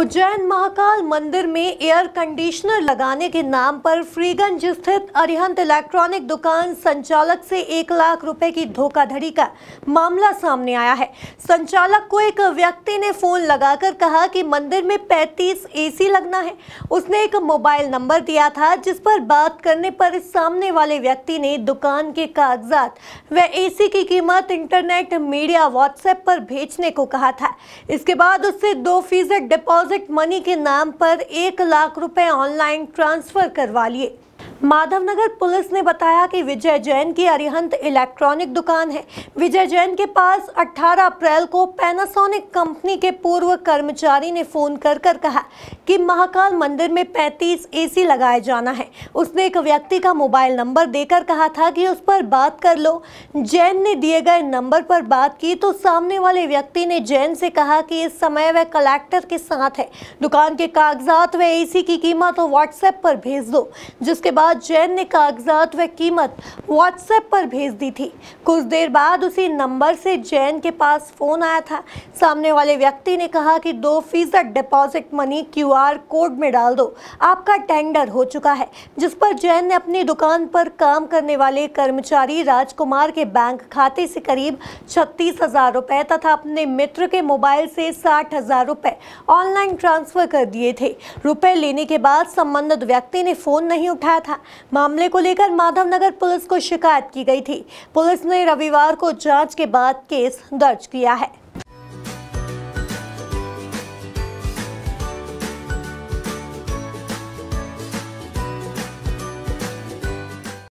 उज्जैन महाकाल मंदिर में air conditioner लगाने के नाम पर फ्रीगंज स्थित अरिहंत इलेक्ट्रॉनिक दुकान संचालक से एक लाख रुपए की धोखाधड़ी का मामला सामने आया है संचालक को एक व्यक्ति ने फोन लगाकर कहा कि मंदिर में 35 एसी लगना है उसने एक मोबाइल नंबर दिया था जिस पर बात करने पर सामने वाले व्यक्ति ने दुकान के कागजात व ए की कीमत इंटरनेट मीडिया व्हाट्सएप पर भेजने को कहा था इसके बाद उससे दो फीसद डिपॉजिट मनी के नाम पर एक लाख रुपए ऑनलाइन ट्रांसफर करवा लिए माधवनगर पुलिस ने बताया कि विजय जैन की अरिहंत इलेक्ट्रॉनिक दुकान है विजय जैन के पास 18 अप्रैल को पैनासोनिक कंपनी के पूर्व कर्मचारी ने फोन कर कर कहा कि महाकाल मंदिर में 35 एसी लगाए जाना है उसने एक व्यक्ति का मोबाइल नंबर देकर कहा था कि उस पर बात कर लो जैन ने दिए गए नंबर पर बात की तो सामने वाले व्यक्ति ने जैन से कहा कि इस समय वह कलेक्टर के साथ है दुकान के कागजात व ए की कीमत व्हाट्सएप पर भेज दो जिसके बाद बाद जैन ने कागजात व कीमत व्हाट्सएप पर भेज दी थी कुछ देर बाद उसी नंबर से जैन के पास फ़ोन आया था सामने वाले व्यक्ति ने कहा कि दो फीसद डिपॉजिट मनी क्यूआर कोड में डाल दो आपका टेंडर हो चुका है जिस पर जैन ने अपनी दुकान पर काम करने वाले कर्मचारी राजकुमार के बैंक खाते से करीब छत्तीस हज़ार रुपये तथा अपने मित्र के मोबाइल से साठ हज़ार रुपये ऑनलाइन ट्रांसफ़र कर दिए थे रुपए लेने के बाद संबंधित व्यक्ति ने फ़ोन नहीं उठाया था मामले को लेकर माधवनगर पुलिस को शिकायत की गई थी पुलिस ने रविवार को जांच के बाद केस दर्ज किया है